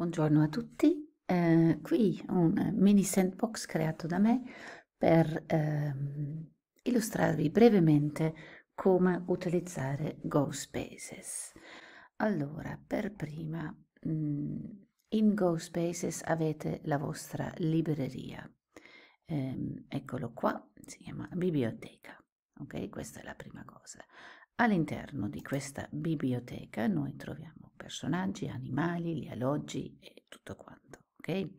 Buongiorno a tutti, eh, qui un mini sandbox creato da me per ehm, illustrarvi brevemente come utilizzare GoSpaces. Allora, per prima, mh, mm, in GoSpaces avete la vostra libreria. Eh, eccolo qua, si chiama biblioteca. Ok, questa è la prima cosa. All'interno di questa biblioteca noi troviamo personaggi, animali, gli alloggi e tutto quanto. Okay?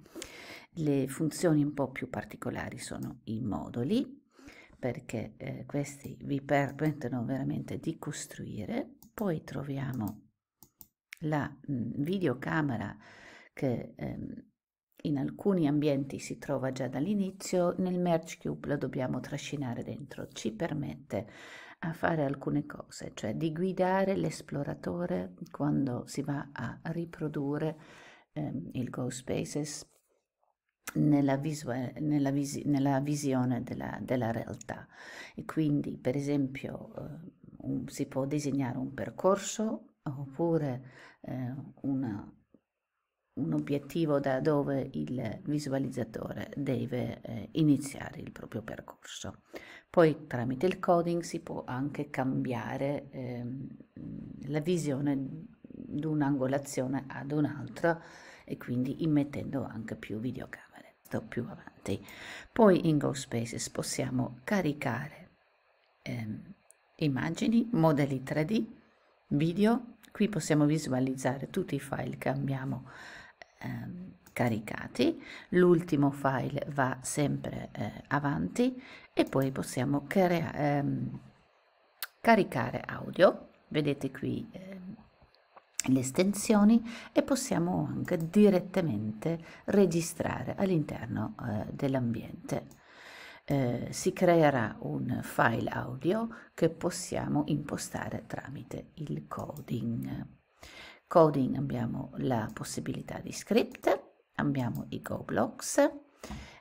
Le funzioni un po' più particolari sono i moduli, perché eh, questi vi permettono veramente di costruire. Poi troviamo la mh, mm, videocamera che ehm, in alcuni ambienti si trova già dall'inizio, nel Merge Cube lo dobbiamo trascinare dentro, ci permette a fare alcune cose, cioè di guidare l'esploratore quando si va a riprodurre ehm, il Go Spaces nella, visuale, nella, visi, nella visione della, della, realtà. E quindi, per esempio, eh, un, si può disegnare un percorso oppure eh, una, un obiettivo da dove il visualizzatore deve eh, iniziare il proprio percorso. Poi tramite il coding si può anche cambiare eh, la visione di un'angolazione ad un'altra e quindi immettendo anche più videocamere. Sto più avanti. Poi in GoSpaces possiamo caricare eh, immagini, modelli 3D, video. Qui possiamo visualizzare tutti i file che abbiamo ehm, caricati, l'ultimo file va sempre eh, avanti e poi possiamo ehm, caricare audio, vedete qui ehm, le estensioni e possiamo anche direttamente registrare all'interno eh, dell'ambiente. Eh, si creerà un file audio che possiamo impostare tramite il coding coding abbiamo la possibilità di script, abbiamo i go blocks,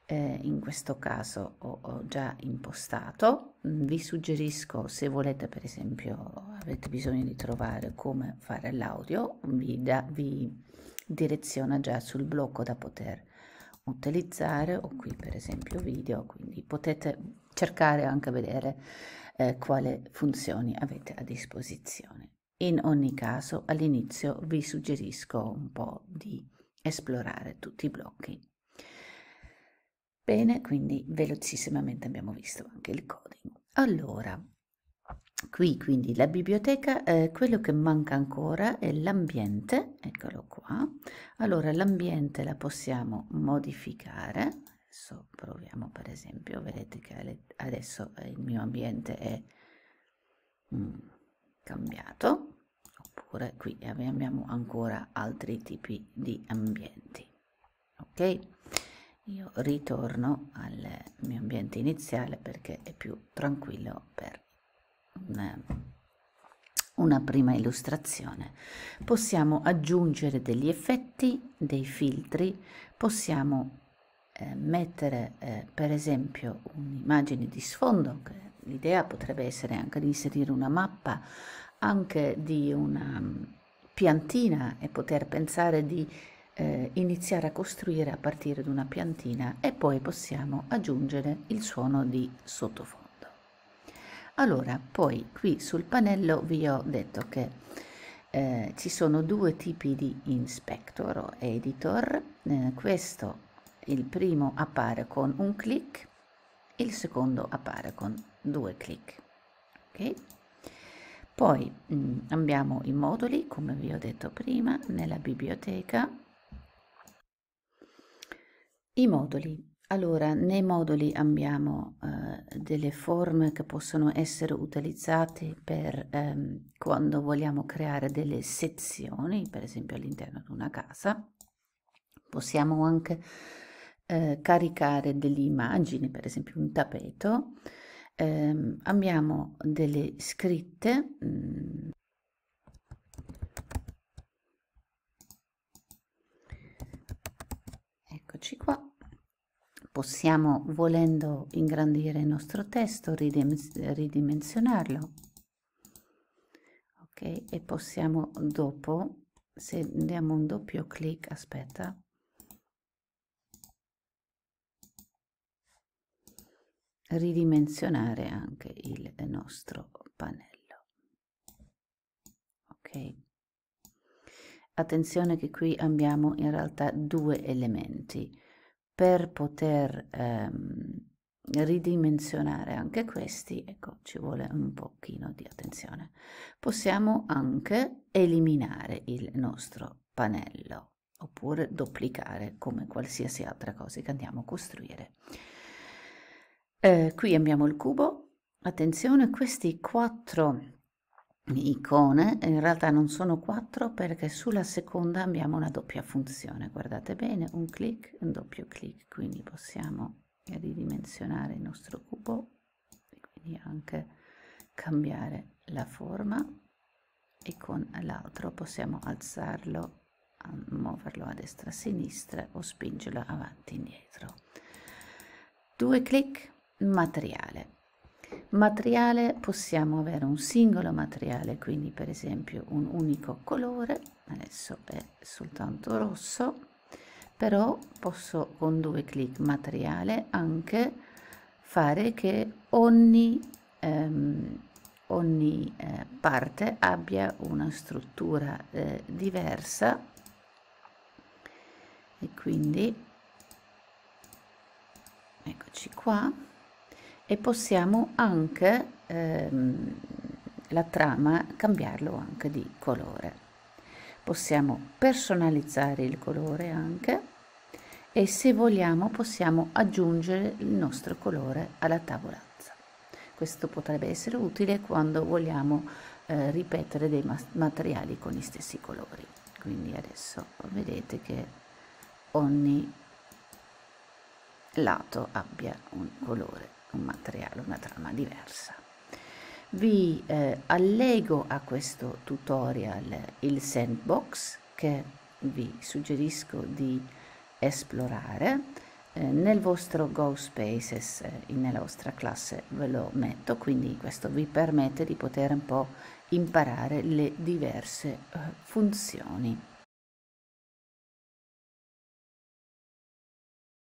eh, in questo caso ho, ho, già impostato, mm, vi suggerisco se volete per esempio avete bisogno di trovare come fare l'audio, vi, vi direziona già sul blocco da poter utilizzare ho qui per esempio video quindi potete cercare anche vedere eh, quale funzioni avete a disposizione in ogni caso all'inizio vi suggerisco un po' di esplorare tutti i blocchi. Bene, quindi velocissimamente abbiamo visto anche il coding. Allora, qui quindi la biblioteca, eh, quello che manca ancora è l'ambiente, eccolo qua. Allora l'ambiente la possiamo modificare, adesso proviamo per esempio, vedete che adesso il mio ambiente è mm, cambiato oppure qui abbiamo ancora altri tipi di ambienti ok io ritorno al mio ambiente iniziale perché è più tranquillo per una, una prima illustrazione possiamo aggiungere degli effetti dei filtri possiamo eh, mettere eh, per esempio un'immagine di sfondo l'idea potrebbe essere anche di inserire una mappa anche di una mm, piantina e poter pensare di eh, iniziare a costruire a partire di una piantina e poi possiamo aggiungere il suono di sottofondo. Allora, poi qui sul pannello vi ho detto che eh, ci sono due tipi di inspector o editor. Eh, questo, il primo appare con un clic, il secondo appare con due clic. Okay? Poi mh, mm, abbiamo i moduli, come vi ho detto prima, nella biblioteca. I moduli. Allora, nei moduli abbiamo eh, delle forme che possono essere utilizzate per ehm, quando vogliamo creare delle sezioni, per esempio all'interno di una casa. Possiamo anche eh, caricare delle immagini, per esempio un tappeto, eh, abbiamo delle scritte mh, mm. eccoci qua possiamo volendo ingrandire il nostro testo ridimensionarlo ok e possiamo dopo se diamo un doppio clic aspetta ridimensionare anche il nostro pannello. Ok? Attenzione che qui abbiamo in realtà due elementi. Per poter ehm, ridimensionare anche questi, ecco, ci vuole un pochino di attenzione. Possiamo anche eliminare il nostro pannello oppure duplicare come qualsiasi altra cosa che andiamo a costruire. Eh, qui abbiamo il cubo, attenzione questi quattro icone, in realtà non sono quattro perché sulla seconda abbiamo una doppia funzione, guardate bene, un clic, un doppio clic, quindi possiamo ridimensionare il nostro cubo, e quindi anche cambiare la forma e con l'altro possiamo alzarlo, muoverlo a destra a sinistra o spingerlo avanti e indietro. Due clic materiale. Materiale possiamo avere un singolo materiale, quindi per esempio un unico colore, adesso è soltanto rosso, però posso con due clic materiale anche fare che ogni, ehm, ogni eh, parte abbia una struttura eh, diversa e quindi eccoci qua e possiamo anche ehm, la trama cambiarlo anche di colore possiamo personalizzare il colore anche e se vogliamo possiamo aggiungere il nostro colore alla tavolazza questo potrebbe essere utile quando vogliamo eh, ripetere dei materiali con gli stessi colori quindi adesso vedete che ogni lato abbia un colore un materiale, una trama diversa. Vi eh, allego a questo tutorial il sandbox che vi suggerisco di esplorare eh, nel vostro Go Spaces, eh, nella vostra classe ve lo metto, quindi questo vi permette di poter un po' imparare le diverse eh, funzioni